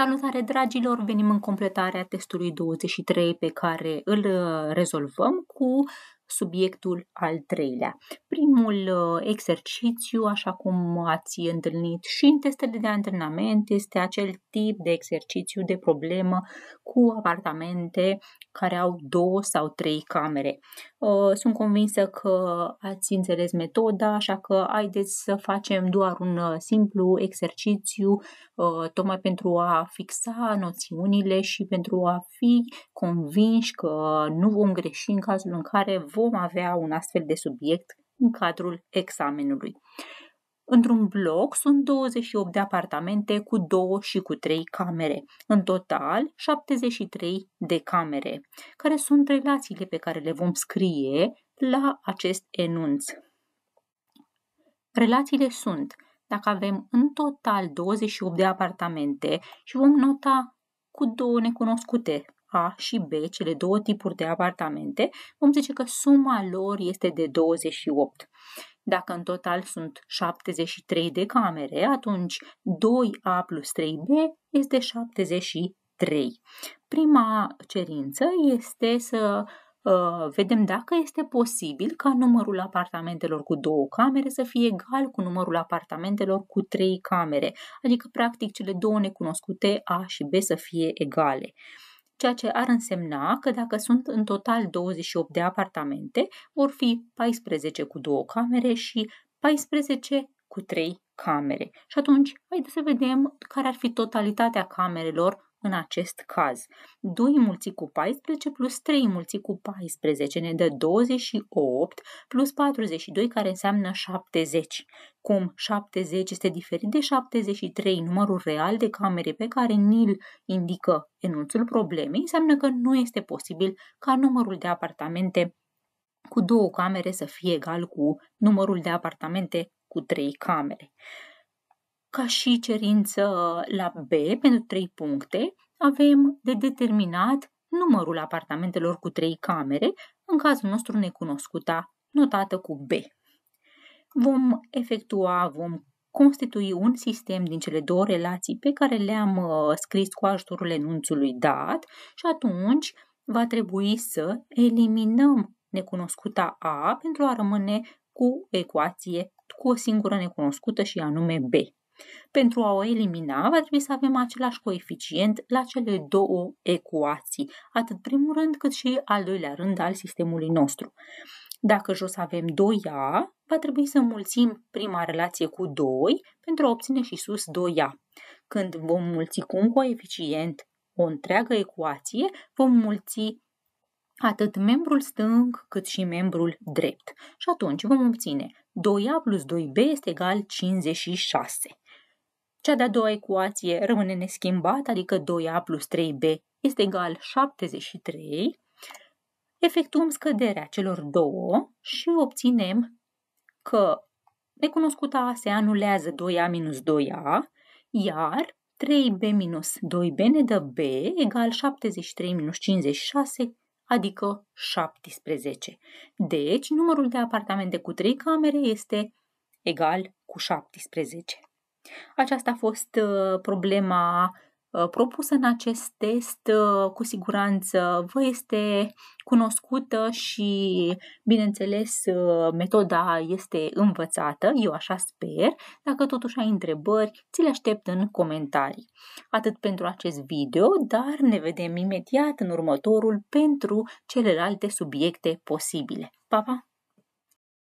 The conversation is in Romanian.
Salutare dragilor, venim în completarea testului 23 pe care îl uh, rezolvăm cu subiectul al treilea. Primul uh, exercițiu, așa cum ați întâlnit și în testele de antrenament, este acel tip de exercițiu de problemă cu apartamente care au două sau trei camere. Uh, sunt convinsă că ați înțeles metoda, așa că haideți să facem doar un uh, simplu exercițiu, tocmai pentru a fixa noțiunile și pentru a fi convinși că nu vom greși în cazul în care vom avea un astfel de subiect în cadrul examenului. Într-un bloc sunt 28 de apartamente cu 2 și cu 3 camere, în total 73 de camere. Care sunt relațiile pe care le vom scrie la acest enunț? Relațiile sunt dacă avem în total 28 de apartamente și vom nota cu două necunoscute a și B, cele două tipuri de apartamente, vom zice că suma lor este de 28. Dacă în total sunt 73 de camere, atunci 2A plus 3B este 73. Prima cerință este să Uh, vedem dacă este posibil ca numărul apartamentelor cu două camere să fie egal cu numărul apartamentelor cu trei camere, adică practic cele două necunoscute A și B să fie egale ceea ce ar însemna că dacă sunt în total 28 de apartamente, vor fi 14 cu două camere și 14 cu trei camere. Și atunci, haideți să vedem care ar fi totalitatea camerelor în acest caz. 2 mulți cu 14 plus 3 mulți cu 14 ne dă 28 plus 42 care înseamnă 70. Cum 70 este diferit de 73, numărul real de camere pe care Nil indică enunțul problemei, înseamnă că nu este posibil ca numărul de apartamente cu două camere să fie egal cu numărul de apartamente cu trei camere ca și cerință la B pentru 3 puncte, avem de determinat numărul apartamentelor cu 3 camere, în cazul nostru necunoscuta, notată cu B. Vom efectua, vom constitui un sistem din cele două relații pe care le-am uh, scris cu ajutorul enunțului dat și atunci va trebui să eliminăm necunoscuta A pentru a rămâne cu ecuație cu o singură necunoscută și anume B. Pentru a o elimina, va trebui să avem același coeficient la cele două ecuații, atât primul rând cât și al doilea rând al sistemului nostru. Dacă jos avem 2A, va trebui să mulțim prima relație cu 2 pentru a obține și sus 2A. Când vom mulți cu un coeficient o întreagă ecuație, vom mulți atât membrul stâng cât și membrul drept. Și atunci vom obține 2A plus 2B este egal 56. Cea de-a doua ecuație rămâne neschimbată, adică 2a plus 3b este egal 73. Efectuăm scăderea celor două și obținem că necunoscuta A se anulează 2a minus 2a, iar 3b minus 2b ne dă b egal 73 minus 56, adică 17. Deci, numărul de apartamente cu 3 camere este egal cu 17. Aceasta a fost uh, problema uh, propusă în acest test. Uh, cu siguranță vă este cunoscută și, bineînțeles, metoda este învățată, eu așa sper. Dacă totuși ai întrebări, ți le aștept în comentarii. Atât pentru acest video, dar ne vedem imediat în următorul pentru celelalte subiecte posibile. Pa, pa!